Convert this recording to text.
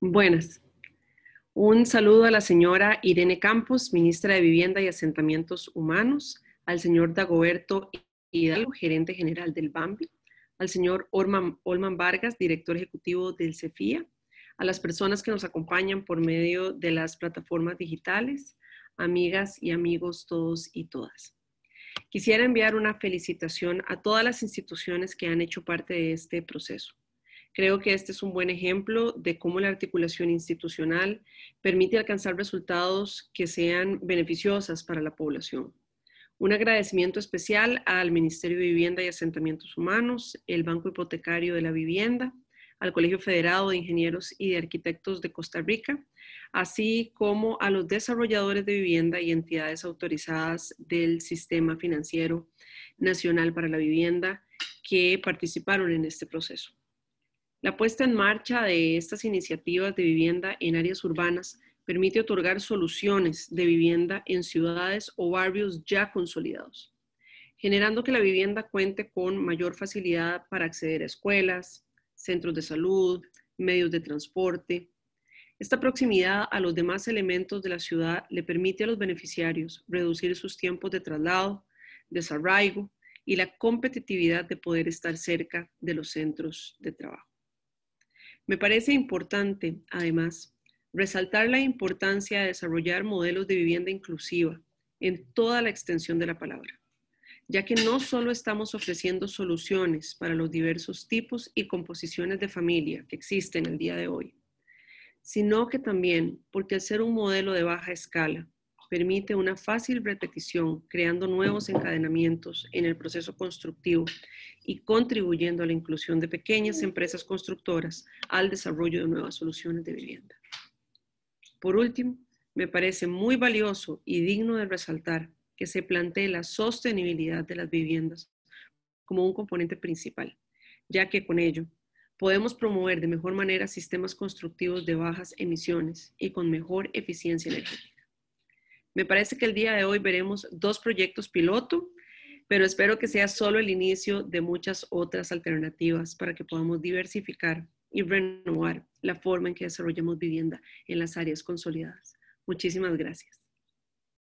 Buenas. Un saludo a la señora Irene Campos, ministra de Vivienda y Asentamientos Humanos, al señor Dagoberto Hidalgo, gerente general del BAMBI, al señor Olman Vargas, director ejecutivo del CEFIA, a las personas que nos acompañan por medio de las plataformas digitales, amigas y amigos todos y todas. Quisiera enviar una felicitación a todas las instituciones que han hecho parte de este proceso Creo que este es un buen ejemplo de cómo la articulación institucional permite alcanzar resultados que sean beneficiosas para la población. Un agradecimiento especial al Ministerio de Vivienda y Asentamientos Humanos, el Banco Hipotecario de la Vivienda, al Colegio Federado de Ingenieros y de Arquitectos de Costa Rica, así como a los desarrolladores de vivienda y entidades autorizadas del Sistema Financiero Nacional para la Vivienda que participaron en este proceso. La puesta en marcha de estas iniciativas de vivienda en áreas urbanas permite otorgar soluciones de vivienda en ciudades o barrios ya consolidados, generando que la vivienda cuente con mayor facilidad para acceder a escuelas, centros de salud, medios de transporte. Esta proximidad a los demás elementos de la ciudad le permite a los beneficiarios reducir sus tiempos de traslado, desarraigo y la competitividad de poder estar cerca de los centros de trabajo. Me parece importante, además, resaltar la importancia de desarrollar modelos de vivienda inclusiva en toda la extensión de la palabra, ya que no solo estamos ofreciendo soluciones para los diversos tipos y composiciones de familia que existen el día de hoy, sino que también porque al ser un modelo de baja escala, permite una fácil repetición, creando nuevos encadenamientos en el proceso constructivo y contribuyendo a la inclusión de pequeñas empresas constructoras al desarrollo de nuevas soluciones de vivienda. Por último, me parece muy valioso y digno de resaltar que se plantee la sostenibilidad de las viviendas como un componente principal, ya que con ello podemos promover de mejor manera sistemas constructivos de bajas emisiones y con mejor eficiencia energética. Me parece que el día de hoy veremos dos proyectos piloto, pero espero que sea solo el inicio de muchas otras alternativas para que podamos diversificar y renovar la forma en que desarrollamos vivienda en las áreas consolidadas. Muchísimas gracias.